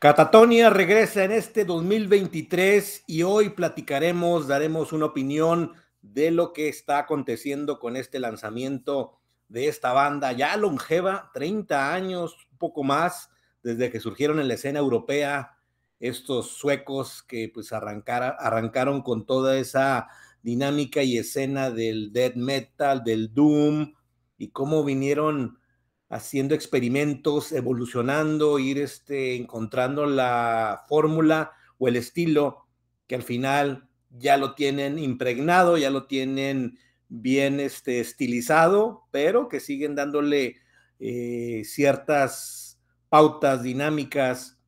Catatonia regresa en este 2023 y hoy platicaremos, daremos una opinión de lo que está aconteciendo con este lanzamiento de esta banda ya longeva, 30 años, un poco más, desde que surgieron en la escena europea estos suecos que pues arrancaron con toda esa dinámica y escena del death metal, del doom y cómo vinieron haciendo experimentos, evolucionando, ir este, encontrando la fórmula o el estilo que al final ya lo tienen impregnado, ya lo tienen bien este, estilizado, pero que siguen dándole eh, ciertas pautas dinámicas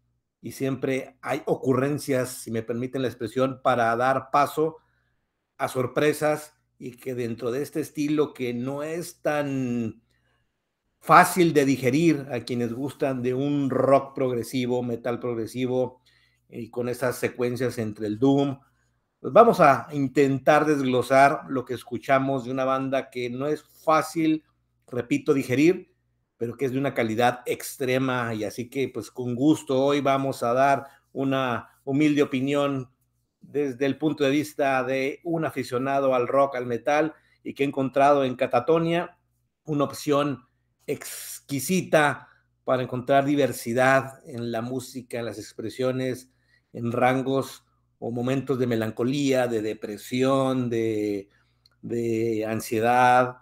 y siempre hay ocurrencias, si me permiten la expresión, para dar paso a sorpresas y que dentro de este estilo que no es tan fácil de digerir a quienes gustan de un rock progresivo, metal progresivo y con esas secuencias entre el doom. Pues vamos a intentar desglosar lo que escuchamos de una banda que no es fácil, repito, digerir, pero que es de una calidad extrema y así que pues con gusto hoy vamos a dar una humilde opinión desde el punto de vista de un aficionado al rock, al metal y que he encontrado en Catatonia una opción exquisita para encontrar diversidad en la música, en las expresiones, en rangos o momentos de melancolía, de depresión, de, de ansiedad.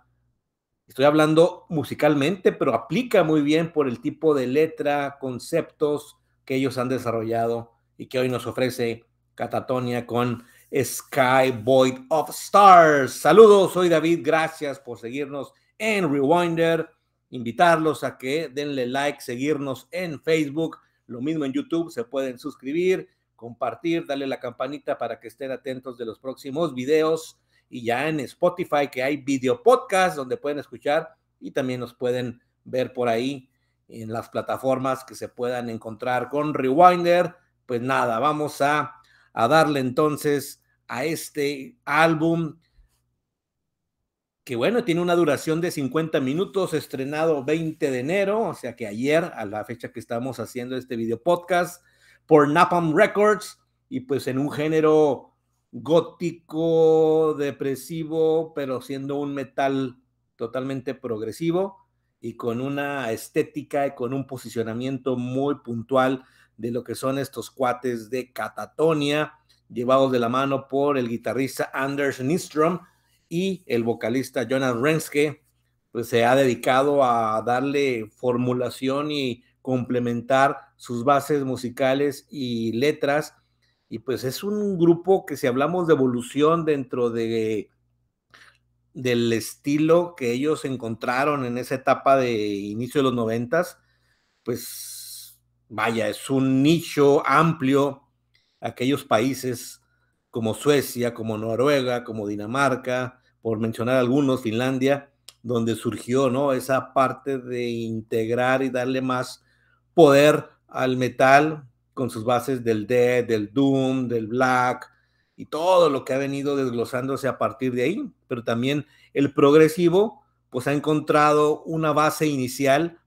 Estoy hablando musicalmente, pero aplica muy bien por el tipo de letra, conceptos que ellos han desarrollado y que hoy nos ofrece Catatonia con Sky Void of Stars. Saludos, soy David, gracias por seguirnos en Rewinder invitarlos a que denle like, seguirnos en Facebook, lo mismo en YouTube, se pueden suscribir, compartir, darle la campanita para que estén atentos de los próximos videos y ya en Spotify que hay video podcast donde pueden escuchar y también nos pueden ver por ahí en las plataformas que se puedan encontrar con Rewinder. Pues nada, vamos a, a darle entonces a este álbum que bueno, tiene una duración de 50 minutos, estrenado 20 de enero, o sea que ayer, a la fecha que estamos haciendo este video podcast, por Napalm Records, y pues en un género gótico, depresivo, pero siendo un metal totalmente progresivo y con una estética y con un posicionamiento muy puntual de lo que son estos cuates de Catatonia, llevados de la mano por el guitarrista Anders Nistrom, y el vocalista Jonas Renske pues, se ha dedicado a darle formulación y complementar sus bases musicales y letras. Y pues es un grupo que si hablamos de evolución dentro de del estilo que ellos encontraron en esa etapa de inicio de los noventas, pues vaya, es un nicho amplio aquellos países como Suecia, como Noruega, como Dinamarca, por mencionar algunos, Finlandia, donde surgió ¿no? esa parte de integrar y darle más poder al metal con sus bases del Dead, del doom, del black y todo lo que ha venido desglosándose a partir de ahí. Pero también el progresivo, pues ha encontrado una base inicial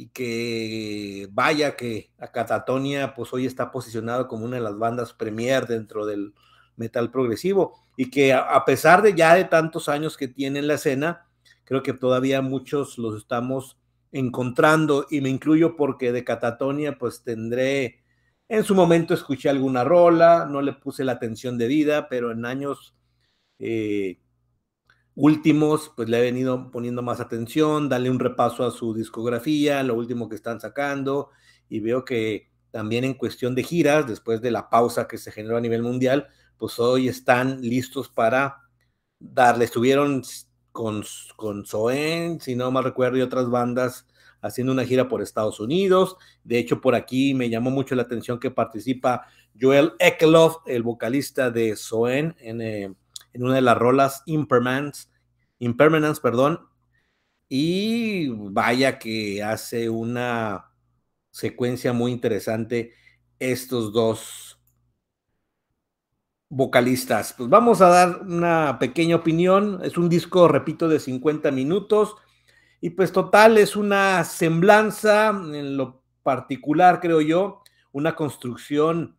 y que vaya que a Catatonia pues hoy está posicionado como una de las bandas premier dentro del metal progresivo y que a pesar de ya de tantos años que tiene en la escena, creo que todavía muchos los estamos encontrando y me incluyo porque de Catatonia pues tendré en su momento escuché alguna rola, no le puse la atención debida, pero en años eh, últimos, pues le he venido poniendo más atención, darle un repaso a su discografía, lo último que están sacando, y veo que también en cuestión de giras, después de la pausa que se generó a nivel mundial, pues hoy están listos para darle. Estuvieron con, Soen, si no mal recuerdo, y otras bandas haciendo una gira por Estados Unidos. De hecho, por aquí me llamó mucho la atención que participa Joel Ekeloff, el vocalista de Soen, en, eh, en una de las rolas Impermans Impermanence, perdón. Y vaya que hace una secuencia muy interesante estos dos vocalistas. Pues vamos a dar una pequeña opinión. Es un disco, repito, de 50 minutos. Y pues total, es una semblanza, en lo particular creo yo, una construcción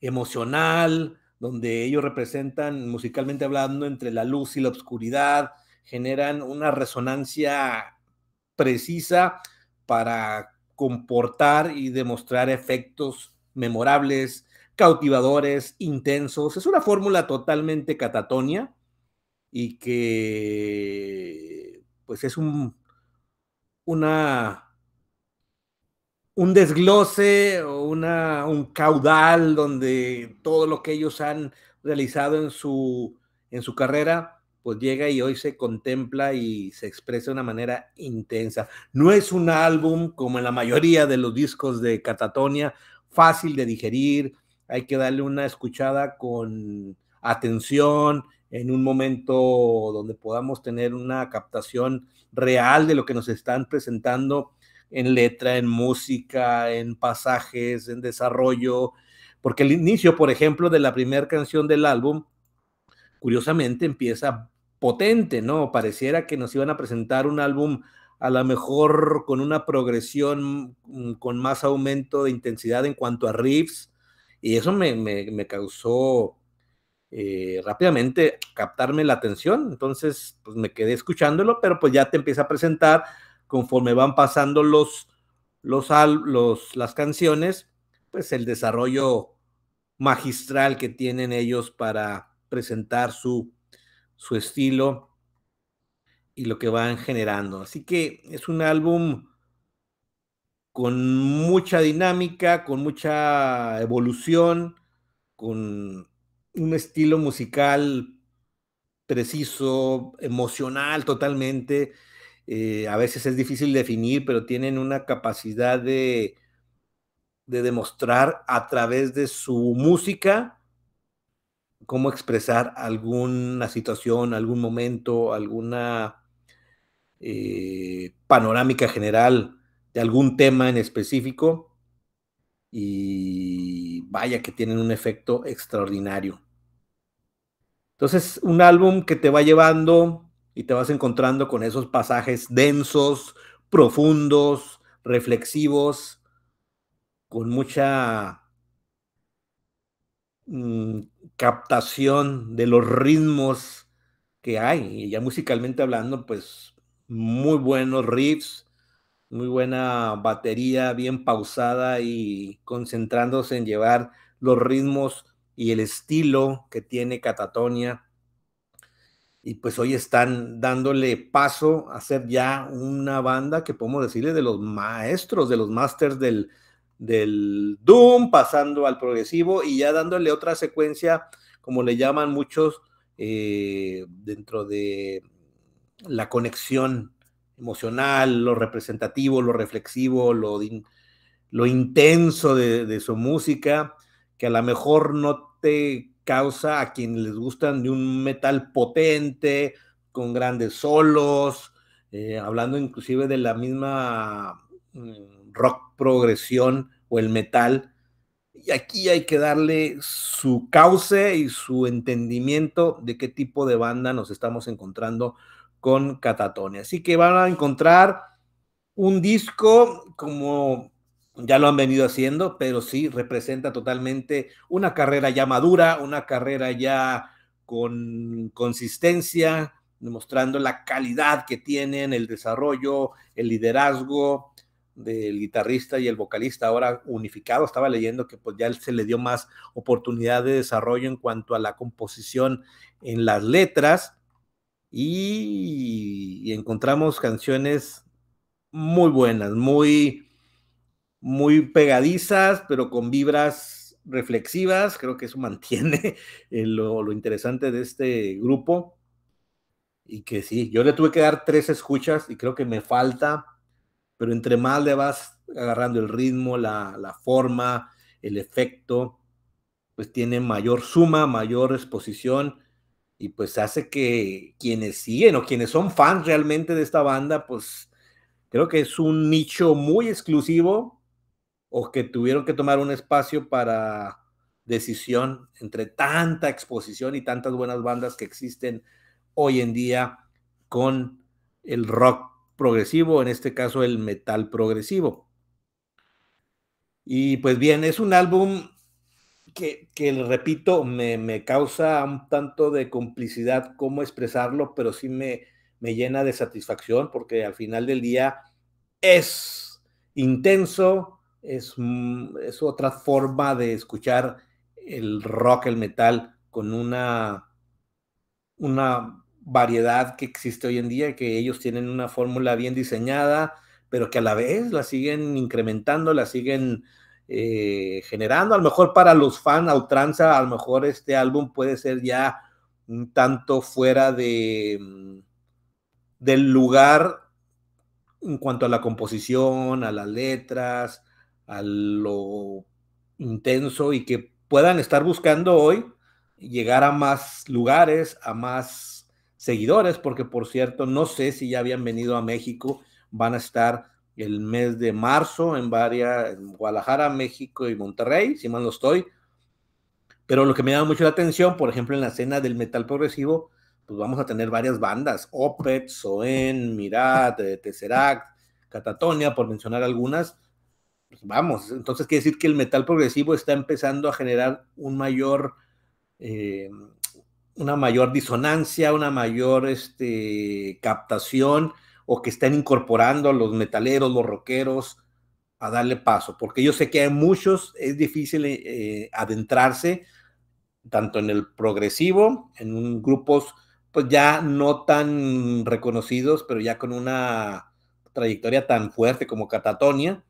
emocional, donde ellos representan, musicalmente hablando, entre la luz y la oscuridad, generan una resonancia precisa para comportar y demostrar efectos memorables, cautivadores, intensos. Es una fórmula totalmente catatonia y que pues es un, una un desglose o un caudal donde todo lo que ellos han realizado en su, en su carrera, pues llega y hoy se contempla y se expresa de una manera intensa. No es un álbum como en la mayoría de los discos de Catatonia, fácil de digerir, hay que darle una escuchada con atención en un momento donde podamos tener una captación real de lo que nos están presentando en letra, en música, en pasajes, en desarrollo, porque el inicio, por ejemplo, de la primera canción del álbum, curiosamente empieza potente, ¿no? Pareciera que nos iban a presentar un álbum a lo mejor con una progresión, mm, con más aumento de intensidad en cuanto a riffs, y eso me, me, causó eh, rápidamente captarme la atención, entonces pues, me quedé escuchándolo, pero pues ya te empieza a presentar conforme van pasando los, los, las canciones, pues el desarrollo magistral que tienen ellos para presentar su, su estilo y lo que van generando. Así que es un álbum con mucha dinámica, con mucha evolución, con un estilo musical preciso, emocional totalmente, eh, a veces es difícil definir, pero tienen una capacidad de, de demostrar a través de su música cómo expresar alguna situación, algún momento, alguna eh, panorámica general de algún tema en específico. Y vaya que tienen un efecto extraordinario. Entonces, un álbum que te va llevando y te vas encontrando con esos pasajes densos, profundos, reflexivos, con mucha mm, captación de los ritmos que hay. Y ya musicalmente hablando, pues muy buenos riffs, muy buena batería, bien pausada y concentrándose en llevar los ritmos y el estilo que tiene Catatonia y pues hoy están dándole paso a ser ya una banda que podemos decirle de los maestros, de los masters del, del Doom, pasando al progresivo y ya dándole otra secuencia, como le llaman muchos, eh, dentro de la conexión emocional, lo representativo, lo reflexivo, lo, lo intenso de, de su música, que a lo mejor no te causa a quienes les gustan de un metal potente, con grandes solos, eh, hablando inclusive de la misma mm, rock progresión o el metal. Y aquí hay que darle su cauce y su entendimiento de qué tipo de banda nos estamos encontrando con Catatonia. Así que van a encontrar un disco como ya lo han venido haciendo, pero sí representa totalmente una carrera ya madura, una carrera ya con consistencia, demostrando la calidad que tienen, el desarrollo, el liderazgo del guitarrista y el vocalista ahora unificado. Estaba leyendo que pues ya se le dio más oportunidad de desarrollo en cuanto a la composición en las letras y encontramos canciones muy buenas, muy muy pegadizas, pero con vibras reflexivas. Creo que eso mantiene eh, lo, lo interesante de este grupo. Y que sí, yo le tuve que dar tres escuchas y creo que me falta, pero entre más le vas agarrando el ritmo, la, la forma, el efecto, pues tiene mayor suma, mayor exposición y pues hace que quienes siguen o quienes son fans realmente de esta banda, pues creo que es un nicho muy exclusivo o que tuvieron que tomar un espacio para decisión entre tanta exposición y tantas buenas bandas que existen hoy en día con el rock progresivo, en este caso el metal progresivo. Y pues bien, es un álbum que, que repito, me, causa un tanto de complicidad cómo expresarlo, pero sí me, me llena de satisfacción porque al final del día es intenso, es, otra forma de escuchar el rock, el metal, con una, una variedad que existe hoy en día, que ellos tienen una fórmula bien diseñada, pero que a la vez la siguen incrementando, la siguen eh, generando. A lo mejor para los fans a a lo mejor este álbum puede ser ya un tanto fuera de mm, del lugar en cuanto a la composición, a las letras, a lo intenso y que puedan estar buscando hoy llegar a más lugares, a más seguidores, porque por cierto, no sé si ya habían venido a México, van a estar el mes de marzo en varias, Guadalajara, México y Monterrey, si mal no estoy. Pero lo que me llama mucho la atención, por ejemplo, en la escena del metal progresivo, pues vamos a tener varias bandas, Opet, Soen, Mirat, eh, Tesseract, Catatonia, por mencionar algunas, pues, vamos, entonces quiere decir que el metal progresivo está empezando a generar un mayor, eh, una mayor disonancia, una mayor este, captación, o que están incorporando a los metaleros, los rockeros, a darle paso, porque yo sé que hay muchos, es difícil eh, adentrarse tanto en el progresivo, en grupos pues ya no tan reconocidos, pero ya con una trayectoria tan fuerte como Catatonia,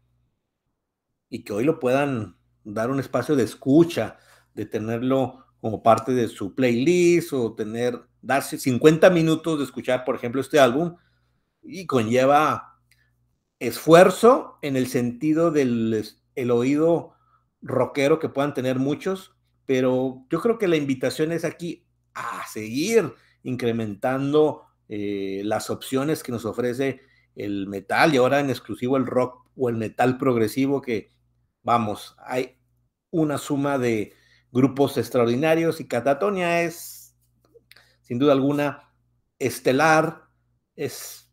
y que hoy lo puedan dar un espacio de escucha, de tenerlo como parte de su playlist o tener, darse 50 minutos de escuchar, por ejemplo, este álbum y conlleva esfuerzo en el sentido del el oído rockero que puedan tener muchos, pero yo creo que la invitación es aquí a seguir incrementando eh, las opciones que nos ofrece el metal y ahora en exclusivo el rock o el metal progresivo que vamos, hay una suma de grupos extraordinarios y Catatonia es, sin duda alguna, estelar, es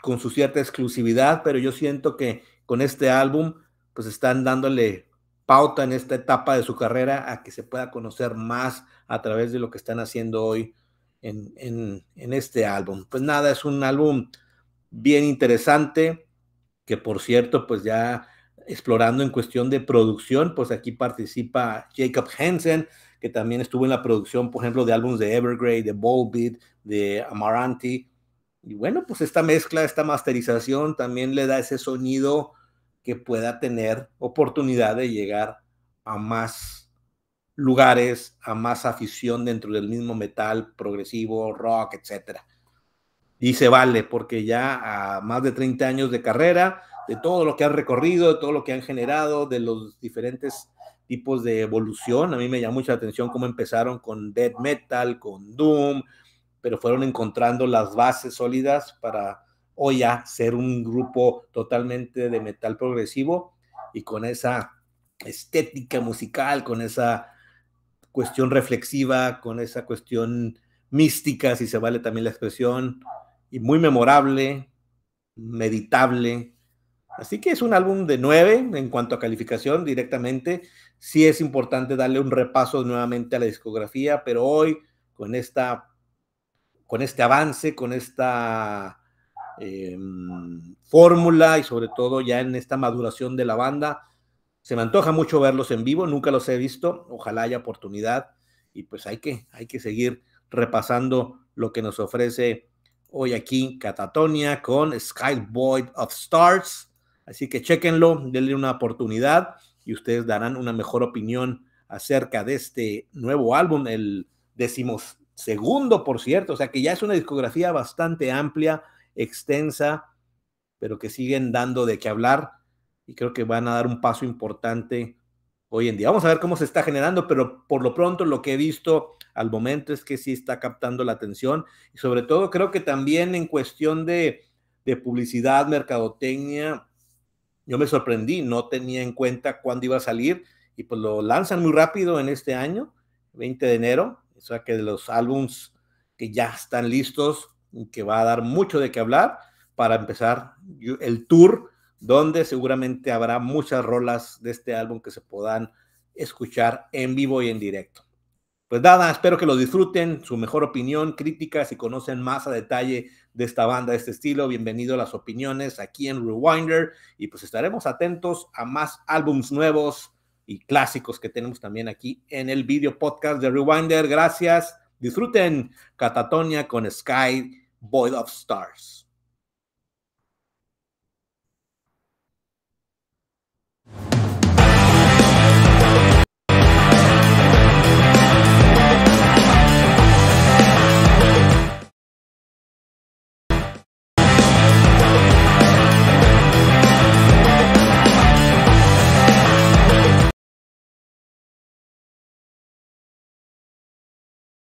con su cierta exclusividad, pero yo siento que con este álbum, pues están dándole pauta en esta etapa de su carrera a que se pueda conocer más a través de lo que están haciendo hoy en, en este álbum. Pues nada, es un álbum bien interesante, que por cierto, pues ya explorando en cuestión de producción, pues aquí participa Jacob Hansen, que también estuvo en la producción, por ejemplo, de álbumes de Evergrey, de Beat, de Amaranti. Y bueno, pues esta mezcla, esta masterización también le da ese sonido que pueda tener oportunidad de llegar a más lugares, a más afición dentro del mismo metal progresivo, rock, etc. Y se vale, porque ya a más de 30 años de carrera, de todo lo que han recorrido, de todo lo que han generado, de los diferentes tipos de evolución. A mí me llama mucha atención cómo empezaron con death metal, con doom, pero fueron encontrando las bases sólidas para hoy oh, ya ser un grupo totalmente de metal progresivo y con esa estética musical, con esa cuestión reflexiva, con esa cuestión mística, si se vale también la expresión, y muy memorable, meditable, Así que es un álbum de nueve en cuanto a calificación directamente. Sí es importante darle un repaso nuevamente a la discografía, pero hoy con esta con este avance, con esta em, fórmula y sobre todo ya en esta maduración de la banda, se me antoja mucho verlos en vivo, nunca los he visto, ojalá haya oportunidad y pues hay que, hay que seguir repasando lo que nos ofrece hoy aquí Catatonia con Sky Void of Stars. Así que chéquenlo, denle una oportunidad y ustedes darán una mejor opinión acerca de este nuevo álbum, el decimosegundo, por cierto. O sea que ya es una discografía bastante amplia, extensa, pero que siguen dando de qué hablar y creo que van a dar un paso importante hoy en día. Vamos a ver cómo se está generando, pero por lo pronto lo que he visto al momento es que sí está captando la atención y sobre todo creo que también en cuestión de, de publicidad, mercadotecnia, yo me sorprendí, no tenía en cuenta cuándo iba a salir y pues lo lanzan muy rápido en este año, 20 de enero, o sea que de los álbums que ya están listos, que va a dar mucho de qué hablar para empezar el tour, donde seguramente habrá muchas rolas de este álbum que se puedan escuchar en vivo y en directo pues nada, espero que lo disfruten, su mejor opinión, críticas, si conocen más a detalle de esta banda, de este estilo, bienvenido a las opiniones aquí en Rewinder y pues estaremos atentos a más álbums nuevos y clásicos que tenemos también aquí en el video podcast de Rewinder. Gracias, disfruten Catatonia con Sky Void of Stars.